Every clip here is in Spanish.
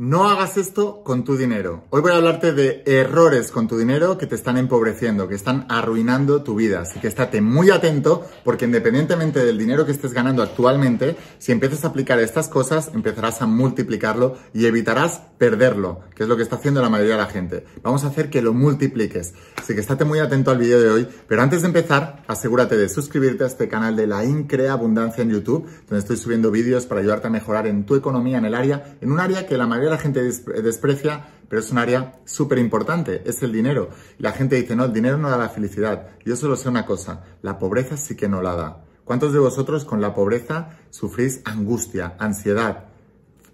No hagas esto con tu dinero. Hoy voy a hablarte de errores con tu dinero que te están empobreciendo, que están arruinando tu vida. Así que estate muy atento porque independientemente del dinero que estés ganando actualmente, si empiezas a aplicar estas cosas, empezarás a multiplicarlo y evitarás perderlo, que es lo que está haciendo la mayoría de la gente. Vamos a hacer que lo multipliques. Así que estate muy atento al vídeo de hoy. Pero antes de empezar, asegúrate de suscribirte a este canal de la Increa Abundancia en YouTube, donde estoy subiendo vídeos para ayudarte a mejorar en tu economía, en el área, en un área que la mayoría la gente desprecia, pero es un área súper importante, es el dinero. La gente dice, no, el dinero no da la felicidad. Yo solo sé una cosa, la pobreza sí que no la da. ¿Cuántos de vosotros con la pobreza sufrís angustia, ansiedad,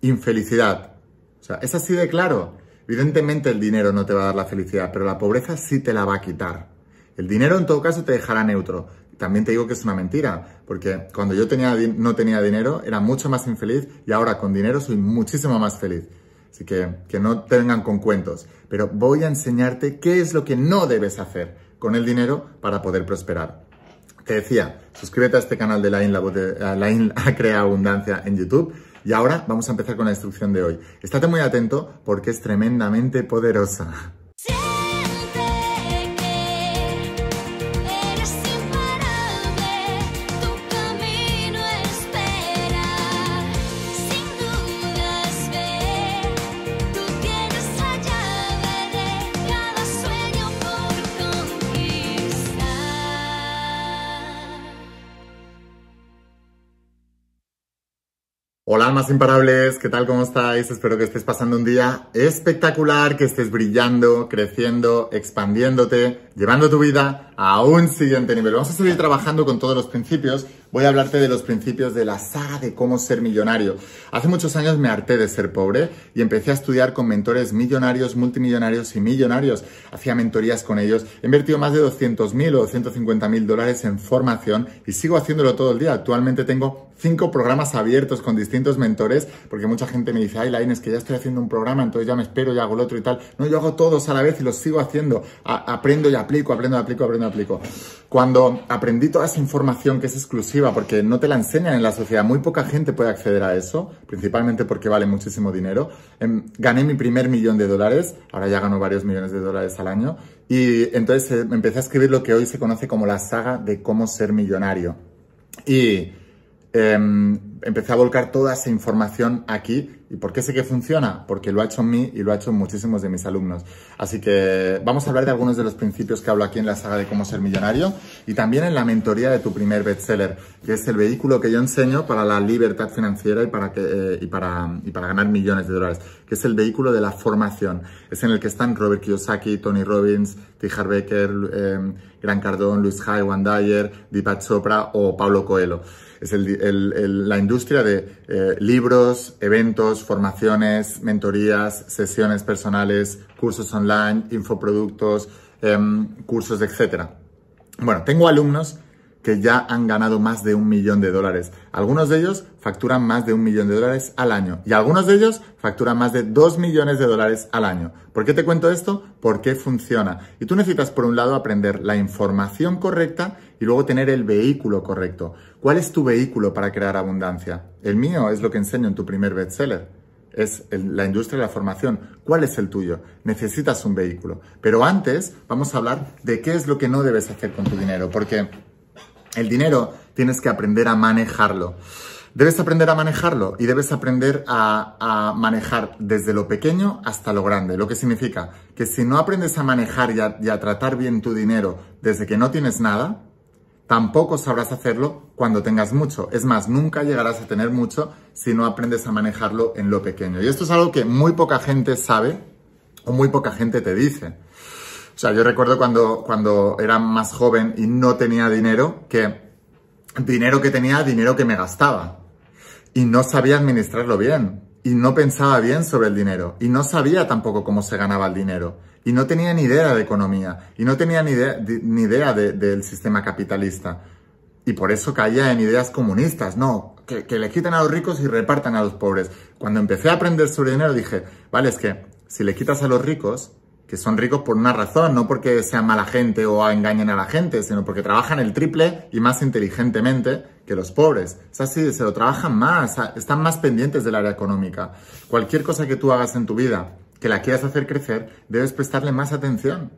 infelicidad? O sea, es así de claro. Evidentemente el dinero no te va a dar la felicidad, pero la pobreza sí te la va a quitar. El dinero en todo caso te dejará neutro. También te digo que es una mentira, porque cuando yo tenía, no tenía dinero era mucho más infeliz y ahora con dinero soy muchísimo más feliz. Así que que no te vengan con cuentos, pero voy a enseñarte qué es lo que no debes hacer con el dinero para poder prosperar. Te decía, suscríbete a este canal de la, Inla eh, Crea Abundancia en YouTube. Y ahora vamos a empezar con la instrucción de hoy. Estate muy atento porque es tremendamente poderosa. Hola, más imparables, ¿qué tal? ¿Cómo estáis? Espero que estés pasando un día espectacular, que estés brillando, creciendo, expandiéndote, llevando tu vida a un siguiente nivel. Vamos a seguir trabajando con todos los principios. Voy a hablarte de los principios de la saga de cómo ser millonario. Hace muchos años me harté de ser pobre y empecé a estudiar con mentores millonarios, multimillonarios y millonarios. Hacía mentorías con ellos. He invertido más de 200.000 o 250.000 dólares en formación y sigo haciéndolo todo el día. Actualmente tengo cinco programas abiertos con distintos mentores, porque mucha gente me dice, ay, Lain, es que ya estoy haciendo un programa, entonces ya me espero, y hago el otro y tal. No, yo hago todos a la vez y los sigo haciendo. aprendo y aplico, aprendo y aplico, aprendo y aplico. Cuando aprendí toda esa información que es exclusiva, porque no te la enseñan en la sociedad, muy poca gente puede acceder a eso, principalmente porque vale muchísimo dinero, em, gané mi primer millón de dólares, ahora ya gano varios millones de dólares al año, y entonces eh, empecé a escribir lo que hoy se conoce como la saga de cómo ser millonario. Y Um, empecé a volcar toda esa información aquí. ¿Y por qué sé que funciona? Porque lo ha hecho en mí y lo ha hecho en muchísimos de mis alumnos. Así que vamos a hablar de algunos de los principios que hablo aquí en la saga de cómo ser millonario y también en la mentoría de tu primer bestseller, que es el vehículo que yo enseño para la libertad financiera y para, que, eh, y para, y para ganar millones de dólares, que es el vehículo de la formación. Es en el que están Robert Kiyosaki, Tony Robbins, Tijar Becker, eh, Gran Cardón, Luis Hay, Dyer, Deepak Chopra o Pablo Coelho. Es el, el, industria de eh, libros, eventos, formaciones, mentorías, sesiones personales, cursos online, infoproductos, em, cursos, etc. Bueno, tengo alumnos que ya han ganado más de un millón de dólares. Algunos de ellos facturan más de un millón de dólares al año y algunos de ellos facturan más de dos millones de dólares al año. ¿Por qué te cuento esto? Porque funciona. Y tú necesitas, por un lado, aprender la información correcta y luego tener el vehículo correcto. ¿Cuál es tu vehículo para crear abundancia? El mío es lo que enseño en tu primer bestseller. Es la industria de la formación. ¿Cuál es el tuyo? Necesitas un vehículo. Pero antes vamos a hablar de qué es lo que no debes hacer con tu dinero, porque el dinero tienes que aprender a manejarlo. Debes aprender a manejarlo y debes aprender a, manejar desde lo pequeño hasta lo grande, lo que significa que si no aprendes a manejar y a tratar bien tu dinero desde que no tienes nada, Tampoco sabrás hacerlo cuando tengas mucho. Es más, nunca llegarás a tener mucho si no aprendes a manejarlo en lo pequeño. Y esto es algo que muy poca gente sabe o muy poca gente te dice. O sea, yo recuerdo cuando, cuando era más joven y no tenía dinero, que dinero que tenía, dinero que me gastaba. Y no sabía administrarlo bien y no pensaba bien sobre el dinero y no sabía tampoco cómo se ganaba el dinero y no tenía ni idea de economía y no tenía ni idea, ni idea del sistema capitalista y por eso caía en ideas comunistas, no, que, que le quiten a los ricos y repartan a los pobres. Cuando empecé a aprender sobre dinero dije, vale, es que si le quitas a los ricos, que son ricos por una razón, no porque sean mala gente o engañen a la gente, sino porque trabajan el triple y más inteligentemente que los pobres. es así, se lo trabajan más, están más pendientes del área económica. Cualquier cosa que tú hagas en tu vida que la quieras hacer crecer, debes prestarle más atención.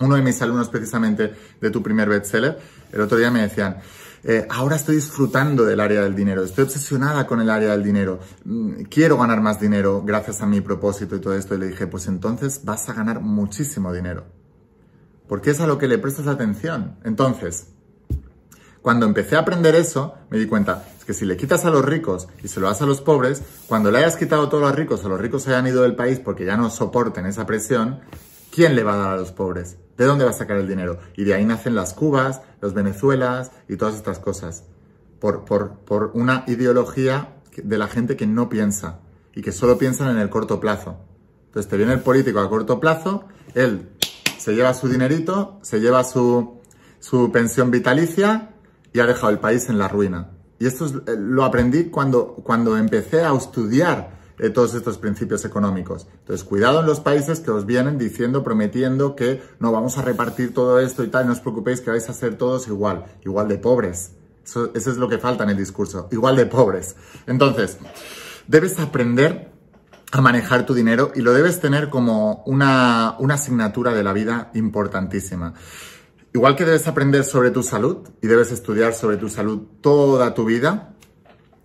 Uno de mis alumnos, precisamente de tu primer bestseller, el otro día me decían, eh, ahora estoy disfrutando del área del dinero, estoy obsesionada con el área del dinero, mm, quiero ganar más dinero gracias a mi propósito y todo esto. Y le dije, pues entonces vas a ganar muchísimo dinero, porque es a lo que le prestas atención. Entonces, cuando empecé a aprender eso, me di cuenta, es que si le quitas a los ricos y se lo das a los pobres, cuando le hayas quitado todo a los ricos a los ricos se hayan ido del país porque ya no soporten esa presión, ¿quién le va a dar a los pobres? ¿De dónde va a sacar el dinero? Y de ahí nacen las Cubas, los Venezuelas y todas estas cosas. Por, una ideología de la gente que no piensa y que solo piensan en el corto plazo. Entonces te viene el político a corto plazo, él se lleva su dinerito, se lleva su, su pensión vitalicia y ha dejado el país en la ruina. Y esto eh, lo aprendí cuando, cuando empecé a estudiar todos estos principios económicos. Entonces, cuidado en los países que os vienen diciendo, prometiendo que no vamos a repartir todo esto y tal, no os preocupéis que vais a ser todos igual, igual de pobres. Eso, es lo que falta en el discurso, igual de pobres. Entonces, debes aprender a manejar tu dinero y lo debes tener como una, una asignatura de la vida importantísima. Igual que debes aprender sobre tu salud y debes estudiar sobre tu salud toda tu vida,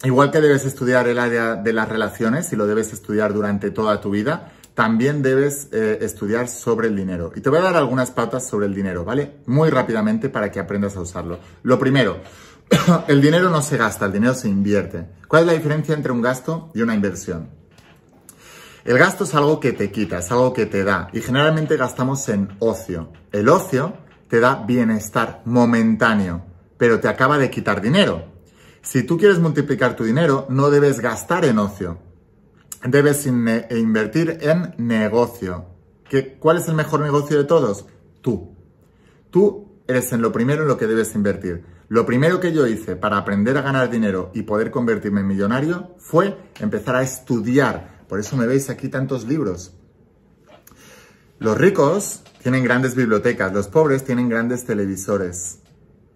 igual que debes estudiar el área de las relaciones y lo debes estudiar durante toda tu vida, también debes eh, estudiar sobre el dinero. Y te voy a dar algunas patas sobre el dinero, ¿vale? Muy rápidamente para que aprendas a usarlo. Lo primero, el dinero no se gasta, el dinero se invierte. ¿Cuál es la diferencia entre un gasto y una inversión? El gasto es algo que te quita, es algo que te da y generalmente gastamos en ocio. El ocio te da bienestar momentáneo, pero te acaba de quitar dinero. Si tú quieres multiplicar tu dinero, no debes gastar en ocio. Debes eh, invertir en negocio. ¿Qué, ¿Cuál es el mejor negocio de todos? Tú. Tú eres en lo primero en lo que debes invertir. Lo primero que yo hice para aprender a ganar dinero y poder convertirme en millonario fue empezar a estudiar. Por eso me veis aquí tantos libros. Los ricos tienen grandes bibliotecas, los pobres tienen grandes televisores.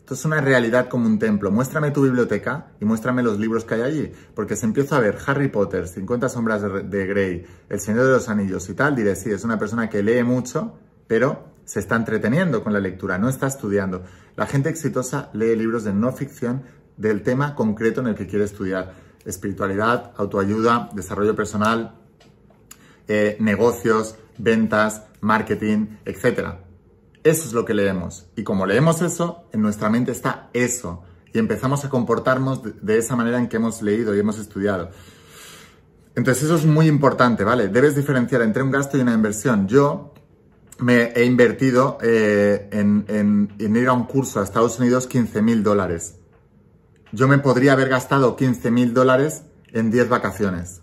Esto es una realidad como un templo. Muéstrame tu biblioteca y muéstrame los libros que hay allí. Porque si empiezo a ver Harry Potter, 50 sombras de, Grey, El Señor de los Anillos y tal, diré, sí, es una persona que lee mucho, pero se está entreteniendo con la lectura, no está estudiando. La gente exitosa lee libros de no ficción del tema concreto en el que quiere estudiar. Espiritualidad, autoayuda, desarrollo personal, eh, negocios, ventas, marketing, etc. Eso es lo que leemos. Y como leemos eso, en nuestra mente está eso. Y empezamos a comportarnos de esa manera en que hemos leído y hemos estudiado. Entonces eso es muy importante, ¿vale? Debes diferenciar entre un gasto y una inversión. Yo me he invertido eh, en, ir a un curso a Estados Unidos 15 mil dólares. Yo me podría haber gastado 15 mil dólares en 10 vacaciones.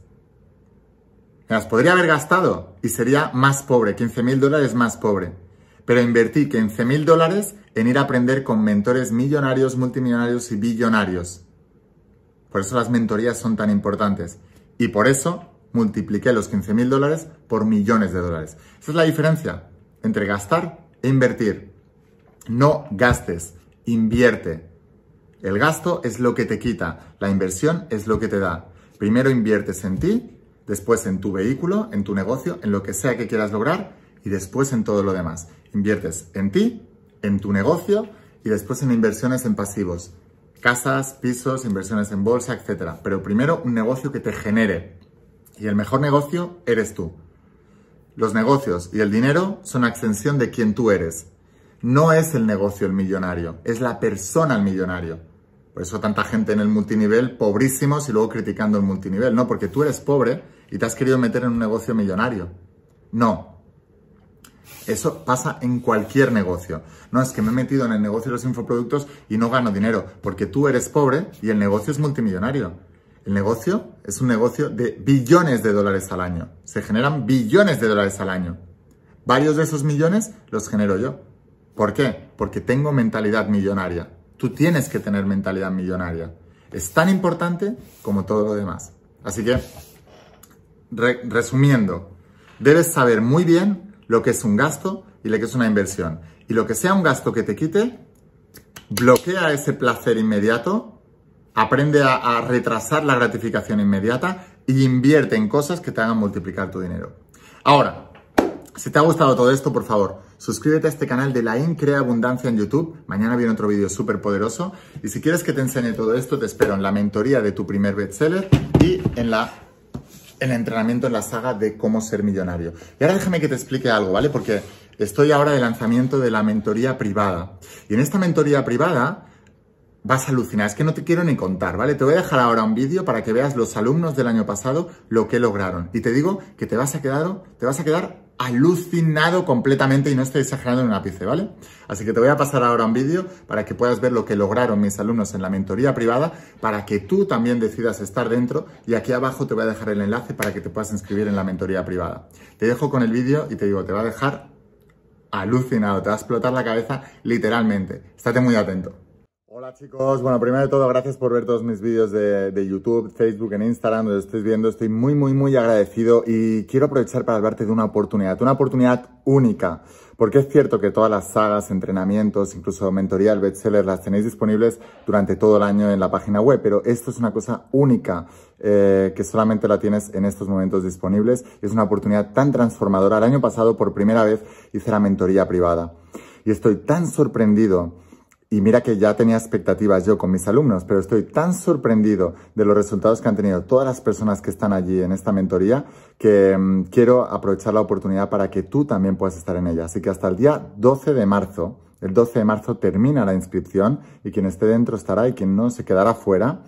Me las podría haber gastado y sería más pobre, 15 mil dólares más pobre pero invertí 15.000 dólares en ir a aprender con mentores millonarios, multimillonarios y billonarios. Por eso las mentorías son tan importantes. Y por eso multipliqué los 15.000 dólares por millones de dólares. Esa es la diferencia entre gastar e invertir. No gastes, invierte. El gasto es lo que te quita, la inversión es lo que te da. Primero inviertes en ti, después en tu vehículo, en tu negocio, en lo que sea que quieras lograr y después en todo lo demás. Inviertes en ti, en tu negocio y después en inversiones en pasivos. Casas, pisos, inversiones en bolsa, etc. Pero primero un negocio que te genere. Y el mejor negocio eres tú. Los negocios y el dinero son extensión de quien tú eres. No es el negocio el millonario, es la persona el millonario. Por eso tanta gente en el multinivel, pobrísimos y luego criticando el multinivel. No, porque tú eres pobre y te has querido meter en un negocio millonario. No, eso pasa en cualquier negocio. No es que me he metido en el negocio de los infoproductos y no gano dinero, porque tú eres pobre y el negocio es multimillonario. El negocio es un negocio de billones de dólares al año. Se generan billones de dólares al año. Varios de esos millones los genero yo. ¿Por qué? Porque tengo mentalidad millonaria. Tú tienes que tener mentalidad millonaria. Es tan importante como todo lo demás. Así que, resumiendo, debes saber muy bien lo que es un gasto y lo que es una inversión. Y lo que sea un gasto que te quite, bloquea ese placer inmediato, aprende a, retrasar la gratificación inmediata e invierte en cosas que te hagan multiplicar tu dinero. Ahora, si te ha gustado todo esto, por favor, suscríbete a este canal de La Increa Abundancia en YouTube. Mañana viene otro vídeo súper poderoso. Y si quieres que te enseñe todo esto, te espero en la mentoría de tu primer bestseller y en la el entrenamiento en la saga de cómo ser millonario. Y ahora déjame que te explique algo, ¿vale? Porque estoy ahora de lanzamiento de la mentoría privada. Y en esta mentoría privada vas a alucinar, es que no te quiero ni contar, ¿vale? Te voy a dejar ahora un vídeo para que veas los alumnos del año pasado lo que lograron. Y te digo que te vas a quedar, te vas a quedar alucinado completamente y no estoy exagerando en un ápice, ¿vale? Así que te voy a pasar ahora un vídeo para que puedas ver lo que lograron mis alumnos en la mentoría privada para que tú también decidas estar dentro y aquí abajo te voy a dejar el enlace para que te puedas inscribir en la mentoría privada. Te dejo con el vídeo y te digo, te va a dejar alucinado, te va a explotar la cabeza literalmente. Estate muy atento. Hola chicos, bueno primero de todo gracias por ver todos mis vídeos de, YouTube, Facebook, en Instagram, donde estéis viendo, estoy muy muy muy agradecido y quiero aprovechar para hablarte de una oportunidad, una oportunidad única, porque es cierto que todas las sagas, entrenamientos, incluso mentoría, el bestseller, las tenéis disponibles durante todo el año en la página web, pero esto es una cosa única eh, que solamente la tienes en estos momentos disponibles es una oportunidad tan transformadora. El año pasado por primera vez hice la mentoría privada y estoy tan sorprendido y mira que ya tenía expectativas yo con mis alumnos, pero estoy tan sorprendido de los resultados que han tenido todas las personas que están allí en esta mentoría que mm, quiero aprovechar la oportunidad para que tú también puedas estar en ella. Así que hasta el día 12 de marzo, el 12 de marzo termina la inscripción y quien esté dentro estará y quien no se quedará fuera.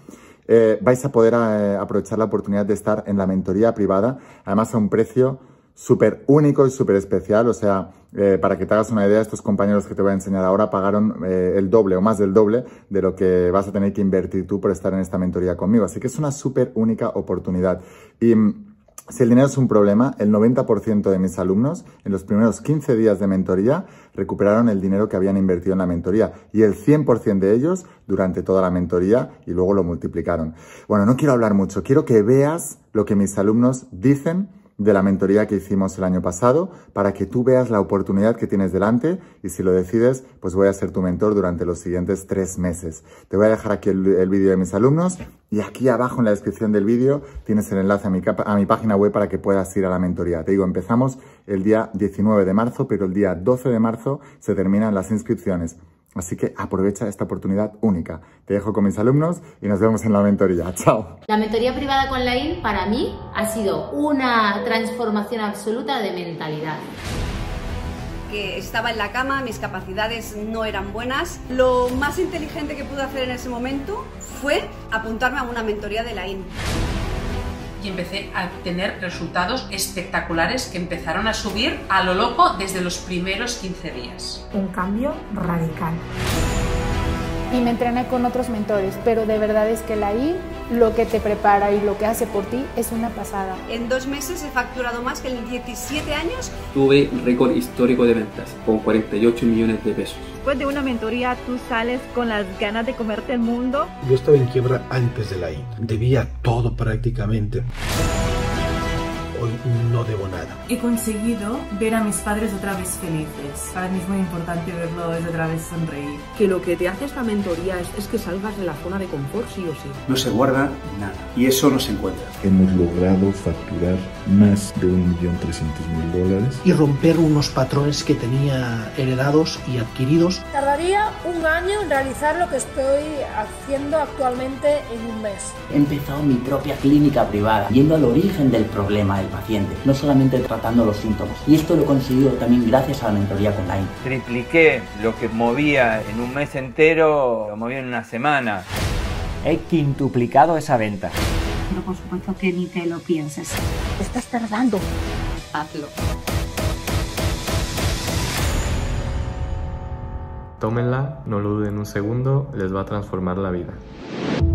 Eh, vais a poder eh, aprovechar la oportunidad de estar en la mentoría privada, además a un precio súper único y súper especial, o sea, eh, para que te hagas una idea, estos compañeros que te voy a enseñar ahora pagaron eh, el doble o más del doble de lo que vas a tener que invertir tú por estar en esta mentoría conmigo. Así que es una súper única oportunidad. Y mm, si el dinero es un problema, el 90% de mis alumnos en los primeros 15 días de mentoría recuperaron el dinero que habían invertido en la mentoría y el 100% de ellos durante toda la mentoría y luego lo multiplicaron. Bueno, no quiero hablar mucho, quiero que veas lo que mis alumnos dicen de la mentoría que hicimos el año pasado para que tú veas la oportunidad que tienes delante y si lo decides, pues voy a ser tu mentor durante los siguientes tres meses. Te voy a dejar aquí el, vídeo de mis alumnos y aquí abajo en la descripción del vídeo tienes el enlace a mi, a mi página web para que puedas ir a la mentoría. Te digo, empezamos el día 19 de marzo, pero el día 12 de marzo se terminan las inscripciones. Así que aprovecha esta oportunidad única. Te dejo con mis alumnos y nos vemos en la mentoría. Chao. La mentoría privada con la para mí ha sido una transformación absoluta de mentalidad. Que estaba en la cama, mis capacidades no eran buenas. Lo más inteligente que pude hacer en ese momento fue apuntarme a una mentoría de la y empecé a tener resultados espectaculares que empezaron a subir a lo loco desde los primeros 15 días. Un cambio radical. Y me entrené con otros mentores, pero de verdad es que la I lo que te prepara y lo que hace por ti es una pasada. En dos meses he facturado más que en 17 años. Tuve récord histórico de ventas con 48 millones de pesos. Después de una mentoría tú sales con las ganas de comerte el mundo. Yo estaba en quiebra antes de la I. Debía todo prácticamente hoy no debo nada. He conseguido ver a mis padres otra vez felices. Para mí es muy importante verlos otra vez sonreír. Que lo que te hace esta mentoría es, es que salgas de la zona de confort sí o sí. No se guarda nada y eso no se encuentra. Hemos logrado facturar más de 1.300.000 dólares. Y romper unos patrones que tenía heredados y adquiridos. Tardaría un año en realizar lo que estoy haciendo actualmente en un mes. He empezado mi propia clínica privada, yendo al origen del problema, paciente, no solamente tratando los síntomas. Y esto lo he conseguido también gracias a la mentoría online. Tripliqué lo que movía en un mes entero, lo movía en una semana. He quintuplicado esa venta. No, por supuesto que ni te lo pienses. estás tardando. Hazlo. Tómenla, no lo duden un segundo, les va a transformar la vida.